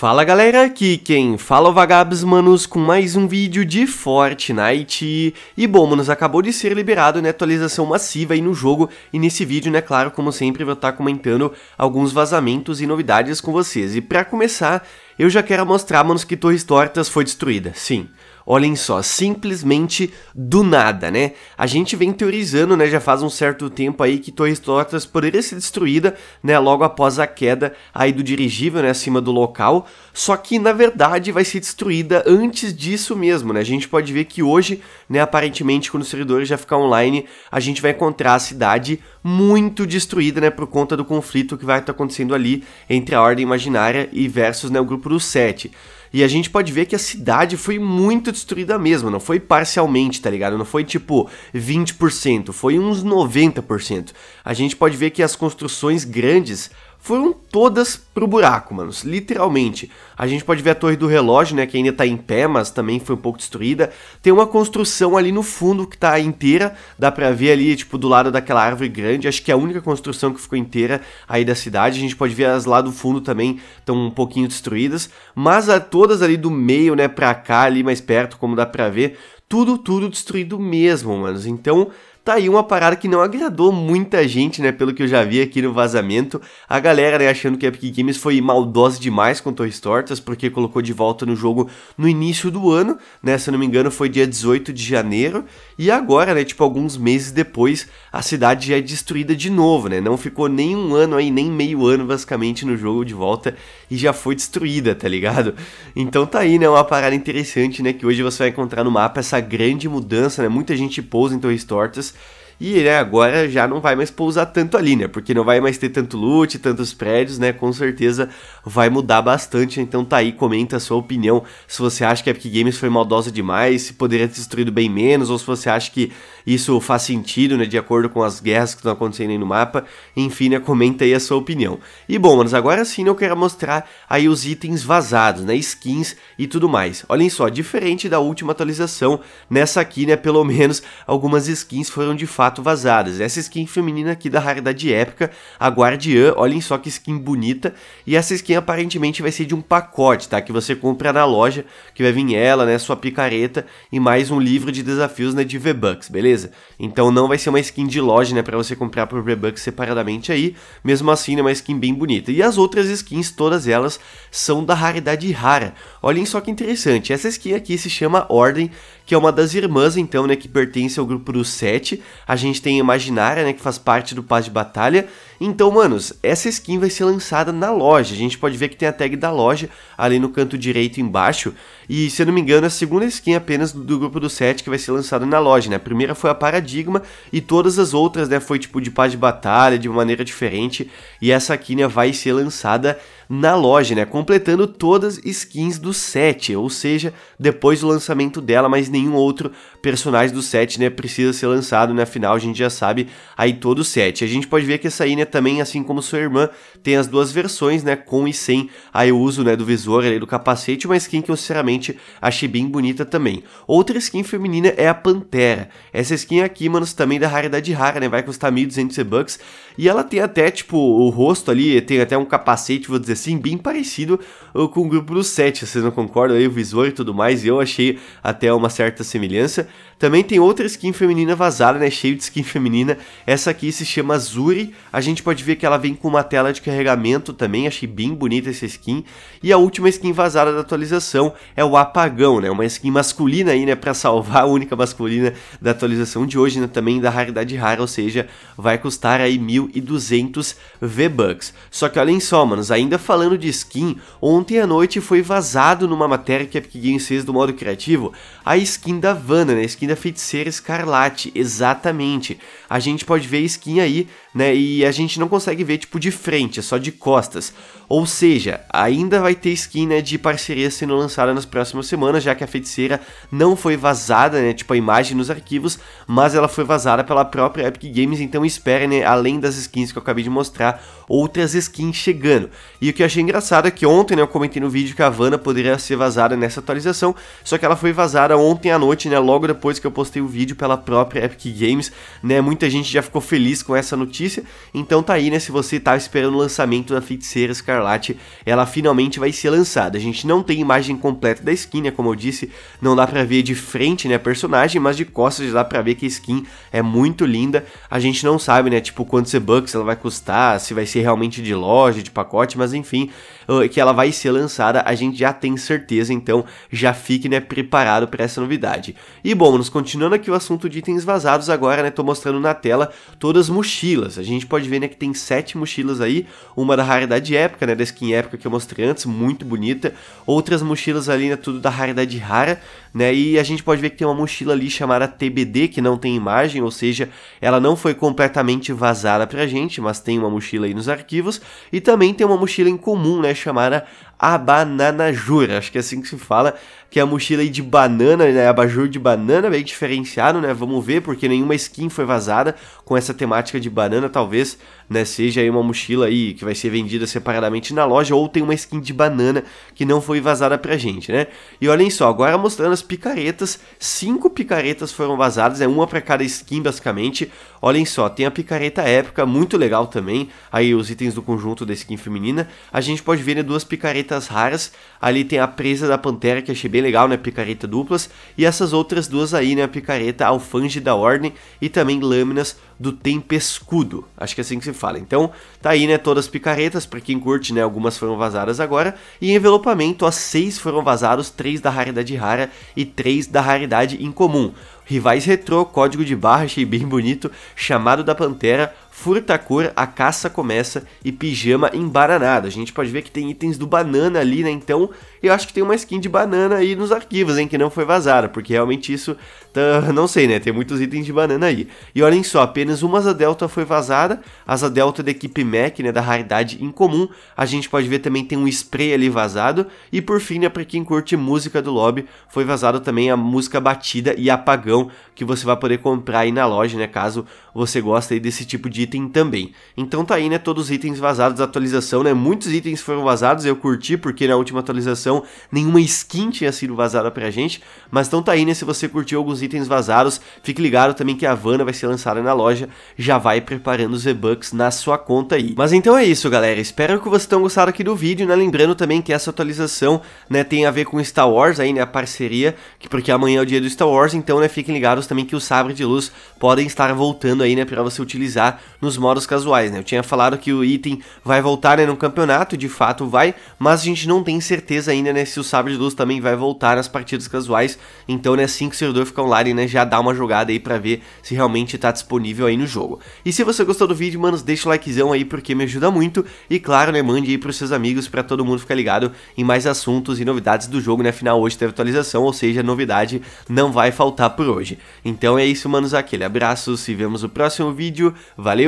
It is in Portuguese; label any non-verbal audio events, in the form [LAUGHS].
Fala galera, aqui quem fala é o Vagabos Manos com mais um vídeo de Fortnite. E bom, manos, acabou de ser liberado, né, atualização massiva aí no jogo. E nesse vídeo, né, claro, como sempre, vou estar tá comentando alguns vazamentos e novidades com vocês. E para começar, eu já quero mostrar, manos, que Torres Tortas foi destruída, sim. Olhem só, simplesmente do nada, né? A gente vem teorizando, né, já faz um certo tempo aí que Torres Tortas poderia ser destruída, né, logo após a queda aí do dirigível, né, acima do local, só que na verdade vai ser destruída antes disso mesmo, né? A gente pode ver que hoje, né, aparentemente quando os servidores já ficar online, a gente vai encontrar a cidade muito destruída, né, por conta do conflito que vai estar tá acontecendo ali entre a Ordem Imaginária e versus, né, o grupo dos Sete. E a gente pode ver que a cidade foi muito destruída mesmo, não foi parcialmente, tá ligado? Não foi tipo 20%, foi uns 90%. A gente pode ver que as construções grandes foram todas pro buraco, manos, literalmente. A gente pode ver a torre do relógio, né, que ainda tá em pé, mas também foi um pouco destruída. Tem uma construção ali no fundo que tá inteira, dá pra ver ali, tipo, do lado daquela árvore grande, acho que é a única construção que ficou inteira aí da cidade. A gente pode ver as lá do fundo também estão um pouquinho destruídas, mas a, todas ali do meio, né, pra cá, ali mais perto, como dá pra ver, tudo, tudo destruído mesmo, manos. Então, Tá aí uma parada que não agradou muita gente, né? Pelo que eu já vi aqui no vazamento. A galera, né, achando que a Epic Games foi maldosa demais com Torres Tortas, porque colocou de volta no jogo no início do ano, né? Se eu não me engano, foi dia 18 de janeiro. E agora, né, tipo, alguns meses depois, a cidade já é destruída de novo, né? Não ficou nem um ano aí, nem meio ano, basicamente, no jogo de volta e já foi destruída, tá ligado? Então tá aí, né? Uma parada interessante, né? Que hoje você vai encontrar no mapa essa grande mudança, né? Muita gente pousa em Torres Tortas e né, agora já não vai mais pousar tanto ali, né? Porque não vai mais ter tanto loot, tantos prédios, né? Com certeza vai mudar bastante. Então tá aí, comenta a sua opinião. Se você acha que a Epic Games foi maldosa demais, se poderia ter destruído bem menos, ou se você acha que isso faz sentido, né? De acordo com as guerras que estão acontecendo aí no mapa. Enfim, né? Comenta aí a sua opinião. E bom, manos, agora sim né, eu quero mostrar aí os itens vazados, né? Skins e tudo mais. Olhem só, diferente da última atualização, nessa aqui, né? Pelo menos algumas skins foram de fato fato vazadas. Essa skin feminina aqui da raridade épica, a Guardiã, olhem só que skin bonita. E essa skin aparentemente vai ser de um pacote, tá? Que você compra na loja, que vai vir ela, né, sua picareta e mais um livro de desafios, né, de V-Bucks, beleza? Então não vai ser uma skin de loja, né, pra você comprar por V-Bucks separadamente aí. Mesmo assim, é uma skin bem bonita. E as outras skins, todas elas, são da raridade rara. Olhem só que interessante, essa skin aqui se chama Ordem que é uma das irmãs, então, né, que pertence ao grupo dos sete. A gente tem a Imaginária, né, que faz parte do Paz de Batalha. Então, manos, essa skin vai ser lançada na loja. A gente pode ver que tem a tag da loja ali no canto direito embaixo. E, se eu não me engano, é a segunda skin apenas do, grupo dos sete que vai ser lançada na loja, né? A primeira foi a Paradigma e todas as outras, né, foi tipo de Paz de Batalha, de uma maneira diferente. E essa aqui, né, vai ser lançada na loja, né? Completando todas skins do set, ou seja, depois do lançamento dela, mas nenhum outro personagem do set, né, precisa ser lançado, né, afinal a gente já sabe aí todo o set. A gente pode ver que essa aí, né, também, assim como sua irmã, tem as duas versões, né, com e sem aí o uso, né, do visor ali, do capacete, uma skin que eu, sinceramente, achei bem bonita também. Outra skin feminina é a Pantera. Essa skin é aqui, manos, também da raridade rara, né, vai custar 1.200 bucks, e ela tem até, tipo, o rosto ali, tem até um capacete, vou dizer assim, bem parecido uh, com o grupo do set, vocês não concordam aí, o visor e tudo mais, eu achei até uma certa semelhança, também tem outra skin feminina vazada, né? Cheio de skin feminina. Essa aqui se chama Zuri. A gente pode ver que ela vem com uma tela de carregamento também. Achei bem bonita essa skin. E a última skin vazada da atualização é o Apagão, né? Uma skin masculina aí, né? Pra salvar a única masculina da atualização de hoje, né? Também da raridade rara, ou seja, vai custar aí 1.200 V-Bucks. Só que olhem só, manos, ainda falando de skin, ontem à noite foi vazado numa matéria que a é Epic Games fez do modo criativo a skin da Vanna, né? na skin da Feiticeira Escarlate, exatamente. A gente pode ver a skin aí né? E a gente não consegue ver tipo de frente, é só de costas. Ou seja, ainda vai ter skin né, de parceria sendo lançada nas próximas semanas, já que a feiticeira não foi vazada, né? Tipo a imagem nos arquivos, mas ela foi vazada pela própria Epic Games, então espere, né? Além das skins que eu acabei de mostrar, outras skins chegando. E o que eu achei engraçado é que ontem, né, eu comentei no vídeo que a Havana poderia ser vazada nessa atualização, só que ela foi vazada ontem à noite, né? Logo depois que eu postei o vídeo pela própria Epic Games, né? Muita gente já ficou feliz com essa notícia notícia. Então tá aí, né? Se você tá esperando o lançamento da Feiticeira Escarlate, ela finalmente vai ser lançada. A gente não tem imagem completa da skin, né? Como eu disse, não dá pra ver de frente, né? A personagem, mas de costas dá pra ver que a skin é muito linda. A gente não sabe, né? Tipo, quantos e-bucks ela vai custar, se vai ser realmente de loja, de pacote, mas enfim, ah, que ela vai ser lançada, a gente já tem certeza, então já fique, né? Preparado para essa novidade. E bom, nos continuando aqui o assunto de itens vazados, agora, né? Tô mostrando na tela todas as mochilas mochilas. A gente pode ver né, que tem sete mochilas aí, uma da raridade épica, né, da skin épica que eu mostrei antes, muito bonita. Outras mochilas ali, né, tudo da raridade rara, né? E a gente pode ver que tem uma mochila ali chamada TBD, que não tem imagem, ou seja, ela não foi completamente vazada pra gente, mas tem uma mochila aí nos arquivos. E também tem uma mochila em comum, né, chamada Abananajura, acho que é assim que se fala, que é a mochila aí de banana, né, abajur de banana, bem diferenciado, né? Vamos ver, porque nenhuma skin foi vazada com essa temática de banana, talvez, né, seja aí uma mochila aí que vai ser vendida separadamente na loja ou tem uma skin de banana que não foi vazada pra gente, né? E olhem só, agora mostrando as picaretas, cinco picaretas foram vazadas, é uma para cada skin basicamente. Olhem só, tem a picareta épica, muito legal também, aí os itens do conjunto da skin feminina. A gente pode ver né, duas picaretas raras, ali tem a presa da pantera que achei bem legal, né, picareta duplas, e essas outras duas aí, né, a picareta alfange da ordem e também lâminas do Tempescudo. Acho que é assim que se fala. Então, tá aí, né, todas as picaretas, para quem curte, né, algumas foram vazadas agora. E em envelopamento, as seis foram vazados, três da raridade rara e três da raridade incomum. Rivais Retro, código de barra, achei bem bonito, chamado da Pantera, furta a cor, a caça começa e pijama embaranado. A gente pode ver que tem itens do banana ali, né? Então eu acho que tem uma skin de banana aí nos arquivos, hein? Que não foi vazada, porque realmente isso, tá, [LAUGHS] não sei, né? Tem muitos itens de banana aí. E olhem só, apenas uma asa delta foi vazada, asa delta da equipe Mac, né? Da raridade incomum. A gente pode ver também tem um spray ali vazado. E por fim, né? Pra quem curte música do lobby, foi vazado também a música batida e apagão, que você vai poder comprar aí na loja, né? Caso você goste aí desse tipo de item também. Então tá aí, né, todos os itens vazados da atualização, né, muitos itens foram vazados, eu curti porque na última atualização nenhuma skin tinha sido vazada pra gente, mas então tá aí, né, se você curtiu alguns itens vazados, fique ligado também que a Havana vai ser lançada na loja, já vai preparando os V-Bucks na sua conta aí. Mas então é isso, galera, espero que vocês tenham gostado aqui do vídeo, né, lembrando também que essa atualização, né, tem a ver com Star Wars aí, né, a parceria, que porque amanhã é o dia do Star Wars, então, né, fiquem ligados também que os sabres de luz podem estar voltando aí, né, para você utilizar nos modos casuais, né? Eu tinha falado que o item vai voltar né, no campeonato, de fato vai, mas a gente não tem certeza ainda né, se o Sabre de Luz também vai voltar nas partidas casuais. Então, né, assim que o servidor ficar online, né, já dá uma jogada aí para ver se realmente tá disponível aí no jogo. E se você gostou do vídeo, manos, deixa o likezão aí porque me ajuda muito. E claro, né, mande aí pros seus amigos para todo mundo ficar ligado em mais assuntos e novidades do jogo, né? Afinal, hoje teve atualização, ou seja, novidade não vai faltar por hoje. Então é isso, manos, aquele abraço, se vemos no próximo vídeo, valeu!